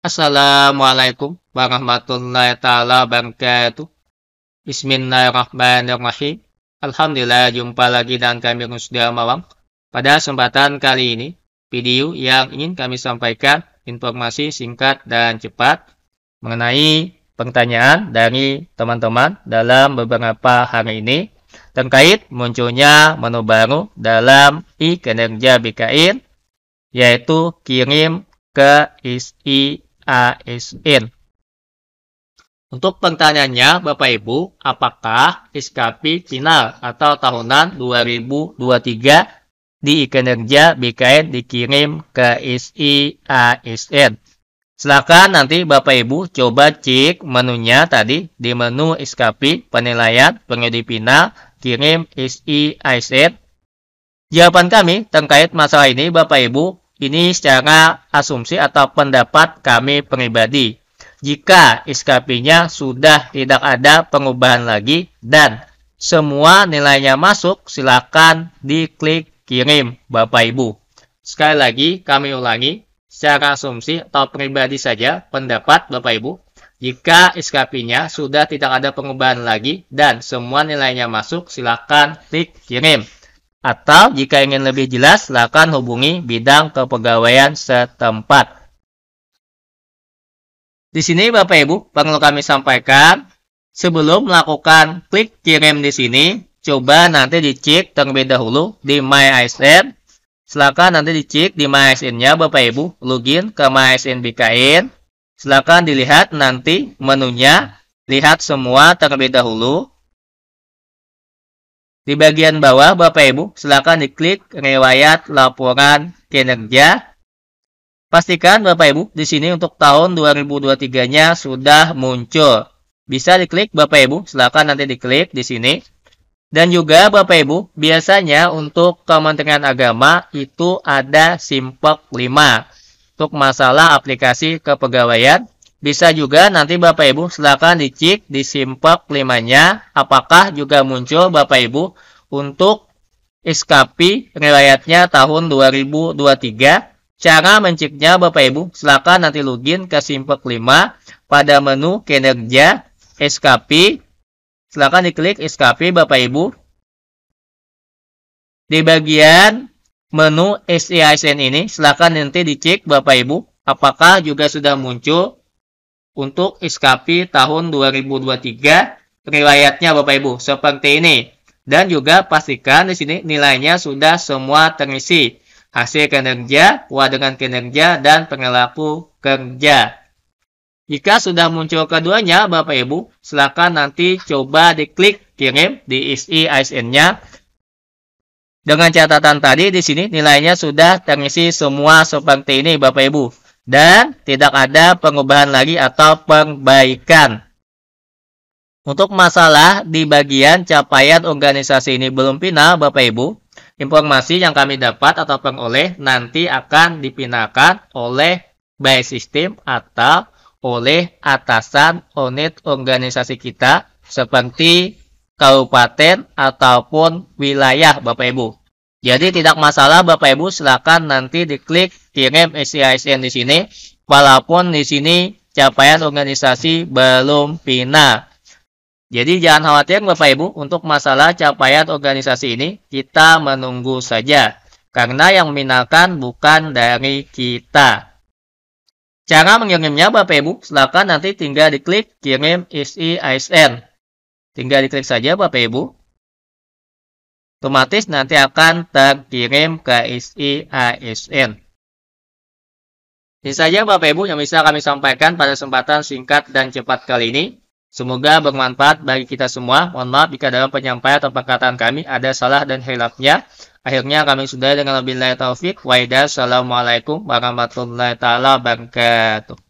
Assalamualaikum warahmatullahi taala wabarakatuh. Bismillahirrahmanirrahim. Alhamdulillah jumpa lagi dengan kami sudah mawang Pada kesempatan kali ini, video yang ingin kami sampaikan informasi singkat dan cepat mengenai pertanyaan dari teman-teman dalam beberapa hari ini terkait munculnya menu baru dalam e-kinerja BKN yaitu kirim ke isi ASN. Untuk pertanyaannya, Bapak Ibu, apakah iskapi final atau tahunan 2023 di Kinerja BKN dikirim ke SI ASN? Silakan nanti Bapak Ibu coba cek menunya tadi di menu iskapi penilaian periode final kirim SI ASN. Jawaban kami terkait masalah ini Bapak Ibu ini secara asumsi atau pendapat kami pribadi. Jika SKP-nya sudah tidak ada pengubahan lagi dan semua nilainya masuk, silakan diklik kirim Bapak Ibu. Sekali lagi kami ulangi, secara asumsi atau pribadi saja pendapat Bapak Ibu. Jika SKP-nya sudah tidak ada pengubahan lagi dan semua nilainya masuk, silakan klik kirim. Atau jika ingin lebih jelas, silakan hubungi bidang kepegawaian setempat. Di sini Bapak Ibu, perlu kami sampaikan, sebelum melakukan klik kirim di sini, coba nanti dicek terlebih dahulu di My ISN. Silakan nanti dicek di My isn nya Bapak Ibu, login ke My ISN BKN. Silakan dilihat nanti menunya, lihat semua terlebih dahulu. Di bagian bawah, Bapak Ibu, silakan diklik riwayat laporan kinerja. Pastikan Bapak Ibu di sini untuk tahun 2023-nya sudah muncul. Bisa diklik Bapak Ibu, silakan nanti diklik di sini. Dan juga Bapak Ibu, biasanya untuk Kementerian Agama itu ada SIMPOK 5 untuk masalah aplikasi kepegawaian. Bisa juga nanti Bapak Ibu silakan dicek di simpak limanya apakah juga muncul Bapak Ibu untuk SKP riwayatnya tahun 2023. Cara menciknya Bapak Ibu silakan nanti login ke simpak 5 pada menu kinerja SKP. Silakan diklik SKP Bapak Ibu. Di bagian menu seisn ini silakan nanti dicek Bapak Ibu apakah juga sudah muncul untuk ISKAPI tahun 2023 riwayatnya Bapak Ibu seperti ini. Dan juga pastikan di sini nilainya sudah semua terisi. Hasil kinerja, wadangan kinerja, dan pengelaku kerja. Jika sudah muncul keduanya, Bapak Ibu, silakan nanti coba diklik kirim di isi ISN-nya. Dengan catatan tadi di sini nilainya sudah terisi semua seperti ini Bapak Ibu dan tidak ada pengubahan lagi atau perbaikan. Untuk masalah di bagian capaian organisasi ini belum final, Bapak Ibu, informasi yang kami dapat atau peroleh nanti akan dipinakan oleh by system atau oleh atasan unit organisasi kita seperti kabupaten ataupun wilayah Bapak Ibu. Jadi tidak masalah Bapak Ibu silakan nanti diklik kirim SCISN di sini walaupun di sini capaian organisasi belum final. Jadi jangan khawatir Bapak Ibu untuk masalah capaian organisasi ini kita menunggu saja karena yang meminalkan bukan dari kita. Cara mengirimnya Bapak Ibu silakan nanti tinggal diklik kirim SCISN. Tinggal diklik saja Bapak Ibu otomatis nanti akan terkirim ke isi ASN. Ini saja Bapak Ibu yang bisa kami sampaikan pada kesempatan singkat dan cepat kali ini. Semoga bermanfaat bagi kita semua. Mohon maaf jika dalam penyampaian atau perkataan kami ada salah dan hilafnya. Akhirnya kami sudah dengan lebih layak taufik. Waidah. Assalamualaikum warahmatullahi wabarakatuh.